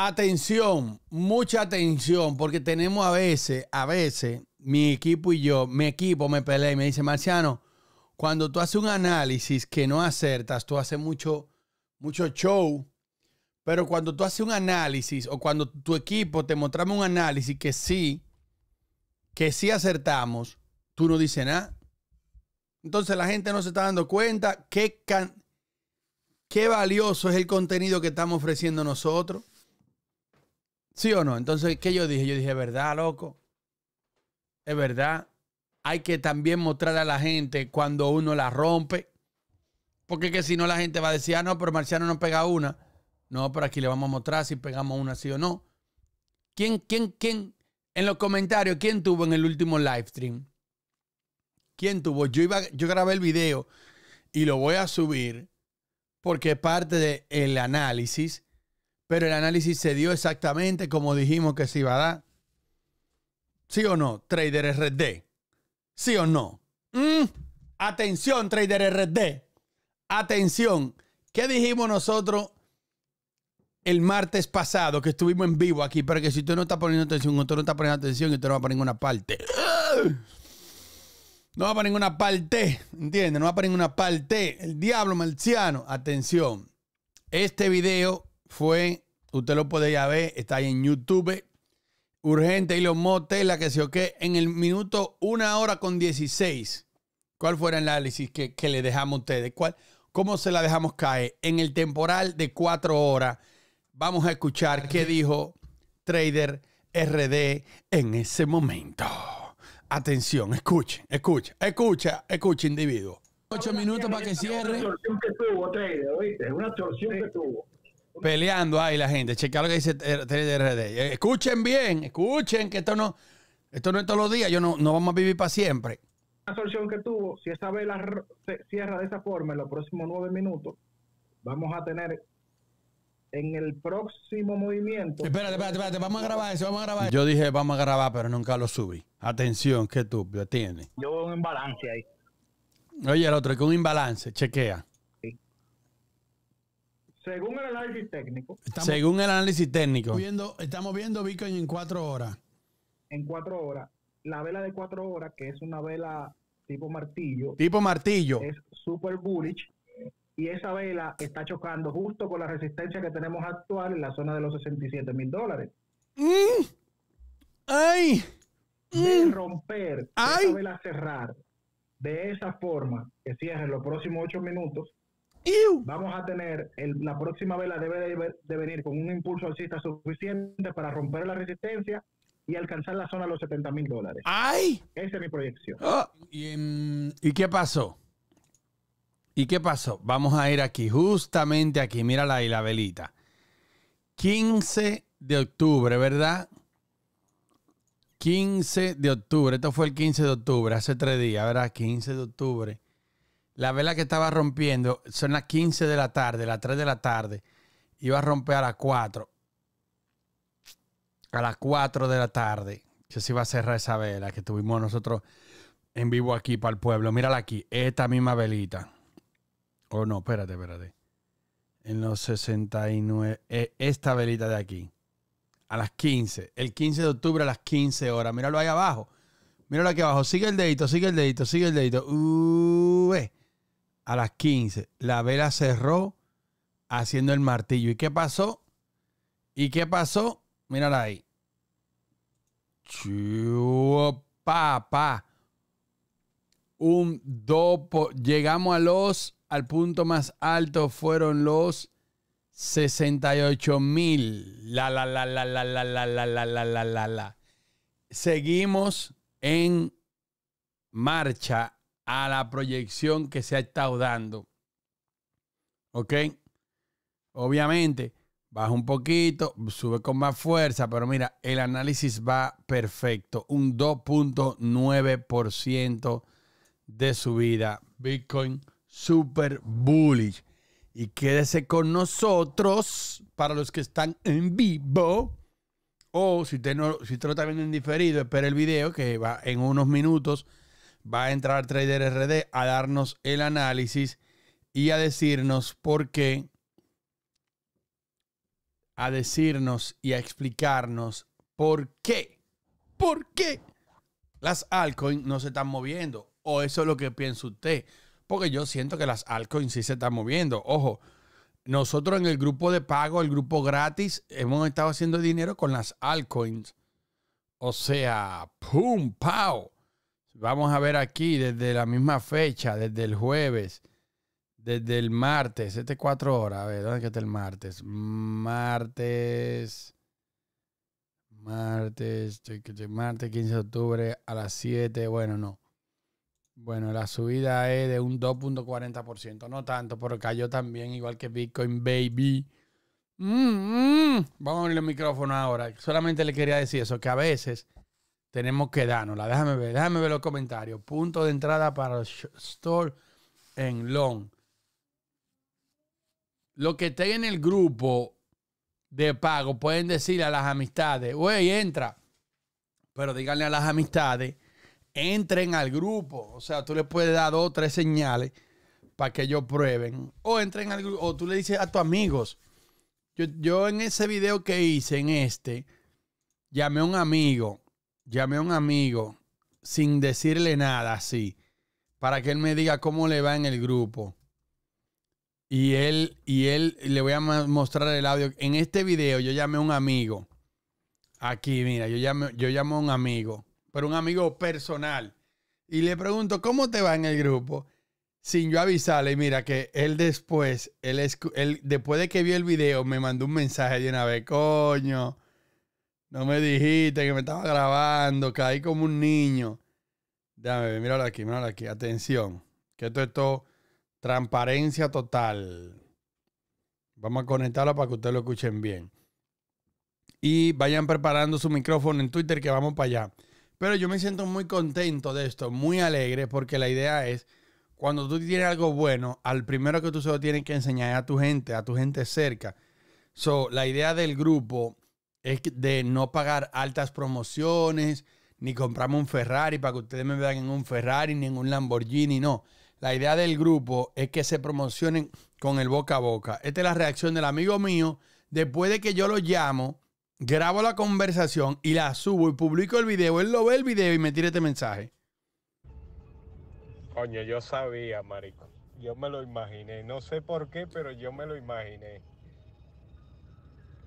Atención, mucha atención, porque tenemos a veces, a veces, mi equipo y yo, mi equipo me pelea y me dice, Marciano, cuando tú haces un análisis que no acertas, tú haces mucho, mucho show, pero cuando tú haces un análisis o cuando tu equipo te muestra un análisis que sí, que sí acertamos, tú no dices nada. Entonces la gente no se está dando cuenta qué, can qué valioso es el contenido que estamos ofreciendo nosotros. ¿Sí o no? Entonces, ¿qué yo dije? Yo dije, ¿verdad, loco? Es verdad. Hay que también mostrar a la gente cuando uno la rompe. Porque que si no, la gente va a decir, ah, no, pero Marciano no pega una. No, pero aquí le vamos a mostrar si pegamos una sí o no. ¿Quién, quién, quién? En los comentarios, ¿quién tuvo en el último live stream? ¿Quién tuvo? Yo, iba, yo grabé el video y lo voy a subir porque parte del análisis pero el análisis se dio exactamente como dijimos que se iba a dar. ¿Sí o no, Trader RD? ¿Sí o no? Mm, atención, Trader RD. Atención. ¿Qué dijimos nosotros el martes pasado que estuvimos en vivo aquí? Pero que si tú no está poniendo atención, tú no está poniendo atención, usted no va para ninguna parte. No va para ninguna parte, ¿entiendes? No va para ninguna parte. El diablo marciano. Atención. Este video fue, usted lo puede ya ver, está ahí en YouTube. Urgente y lo Motela, que se o en el minuto una hora con 16. ¿Cuál fue el análisis que, le dejamos a ustedes? ¿Cuál, ¿Cómo se la dejamos caer? En el temporal de 4 horas, vamos a escuchar qué dijo Trader RD en ese momento. Atención, escuchen, escucha, escucha, escucha, individuo. Ocho minutos para que cierre. Una que tuvo, Trader, ¿oíste? Una que tuvo peleando ahí la gente. chequea lo que dice TDRD, eh, Escuchen bien, escuchen que esto no, esto no es todos los días. Yo no, vamos a vivir para siempre. La solución que tuvo, si esa vela se cierra de esa forma en los próximos nueve minutos, vamos a tener en el próximo movimiento. Espérate, espérate, espérate, vamos a grabar eso, vamos a grabar. Yo dije, vamos a grabar, pero nunca lo subí. Atención, que tú, tienes, Yo veo un imbalance ahí. Oye, el otro, que un imbalance, chequea. Según el análisis técnico. según el análisis técnico. Viendo, estamos viendo Bitcoin en cuatro horas. En cuatro horas. La vela de cuatro horas, que es una vela tipo martillo. Tipo martillo. Es super bullish. Y esa vela está chocando justo con la resistencia que tenemos actual en la zona de los 67 mil dólares. Mm. ¡Ay! De mm. romper, la esa vela cerrar de esa forma que cierre los próximos ocho minutos, Vamos a tener, la próxima vela debe de, venir con un impulso alcista suficiente para romper la resistencia y alcanzar la zona de los 70 mil dólares. ¡Ay! Esa es mi proyección. Ah. y, ¿Y qué pasó? ¿Y qué pasó? Vamos a ir aquí, justamente aquí, mírala ahí la velita. 15 de octubre, ¿verdad? 15 de octubre, esto fue el 15 de octubre, hace tres días, ¿verdad? 15 de octubre. La vela que estaba rompiendo son las 15 de la tarde, las 3 de la tarde. Iba a romper a las 4. A las 4 de la tarde. Que se iba a cerrar esa vela que tuvimos nosotros en vivo aquí para el pueblo. Mírala aquí, esta misma velita. Oh, no, espérate, espérate. En los 69, eh, esta velita de aquí. A las 15, el 15 de octubre a las 15 horas. Míralo ahí abajo. Míralo aquí abajo. Sigue el dedito, sigue el dedito, sigue el dedito. Uh, eh a las 15, la vela cerró haciendo el martillo. ¿Y qué pasó? ¿Y qué pasó? Mírala ahí. Chupa, papá. Un dopo. Llegamos a los, al punto más alto fueron los 68 mil. La, la, la, la, la, la, la, la, la, la, la, la, la. Seguimos en marcha a la proyección que se ha estado dando. ¿Ok? Obviamente, baja un poquito, sube con más fuerza, pero mira, el análisis va perfecto. Un 2.9% de subida. Bitcoin super bullish. Y quédese con nosotros para los que están en vivo. O si usted, no, si lo está viendo en diferido, espera el video que va en unos minutos va a entrar Trader RD a darnos el análisis y a decirnos por qué, a decirnos y a explicarnos por qué, por qué las altcoins no se están moviendo. O eso es lo que piensa usted. Porque yo siento que las altcoins sí se están moviendo. Ojo, nosotros en el grupo de pago, el grupo gratis, hemos estado haciendo dinero con las altcoins. O sea, ¡pum! ¡Pau! Vamos a ver aquí desde la misma fecha, desde el jueves, desde el martes, este cuatro horas. A ver, ¿dónde está el martes? Martes. Martes, martes 15 de octubre a las 7. Bueno, no. Bueno, la subida es de un 2.40%. No tanto, pero cayó también, igual que Bitcoin Baby. Mm, mm. Vamos a abrir el micrófono ahora. Solamente le quería decir eso, que a veces tenemos que dárnosla. Déjame ver, déjame ver los comentarios. Punto de entrada para el store en Long. Los que estén en el grupo de pago pueden decirle a las amistades, güey, entra. Pero díganle a las amistades, entren al grupo. O sea, tú le puedes dar dos o tres señales para que ellos prueben. O entren al grupo, o tú le dices a tus amigos. Yo, yo en ese video que hice, en este, llamé a un amigo llamé a un amigo sin decirle nada así, para que él me diga cómo le va en el grupo. Y él, y él, le voy a mostrar el audio. En este video yo llamé a un amigo. Aquí, mira, yo llamo, yo llamo a un amigo, pero un amigo personal. Y le pregunto, ¿cómo te va en el grupo? Sin yo avisarle, y mira que él después, él, después de que vio el video, me mandó un mensaje de una vez, coño, no me dijiste que me estaba grabando, caí como un niño. Déjame mira míralo aquí, míralo aquí. Atención, que esto es todo transparencia total. Vamos a conectarlo para que ustedes lo escuchen bien. Y vayan preparando su micrófono en Twitter que vamos para allá. Pero yo me siento muy contento de esto, muy alegre, porque la idea es, cuando tú tienes algo bueno, al primero que tú se lo tienes que enseñar es a tu gente, a tu gente cerca. So, la idea del grupo es de no pagar altas promociones, ni comprarme un Ferrari para que ustedes me vean en un Ferrari, ni en un Lamborghini, no. La idea del grupo es que se promocionen con el boca a boca. Esta es la reacción del amigo mío. Después de que yo lo llamo, grabo la conversación y la subo y publico el video. Él lo ve el video y me tira este mensaje. Coño, yo sabía, marico. Yo me lo imaginé. No sé por qué, pero yo me lo imaginé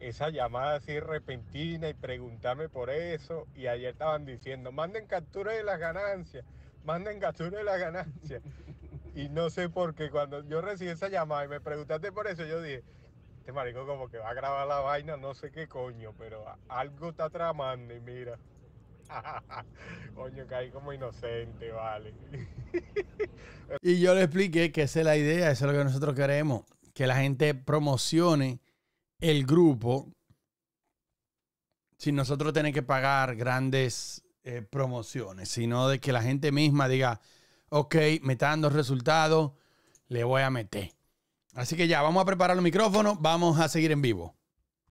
esa llamada así repentina y preguntarme por eso. Y ayer estaban diciendo, manden captura de las ganancias, manden captura de las ganancias. y no sé por qué, cuando yo recibí esa llamada y me preguntaste por eso, yo dije, este marico como que va a grabar la vaina, no sé qué coño, pero algo está tramando y mira. Coño, caí como inocente, vale. y yo le expliqué que esa es la idea, eso es lo que nosotros queremos, que la gente promocione el grupo sin nosotros tener que pagar grandes eh, promociones, sino de que la gente misma diga, ok, me está dando resultados, le voy a meter. Así que ya, vamos a preparar los micrófonos, vamos a seguir en vivo.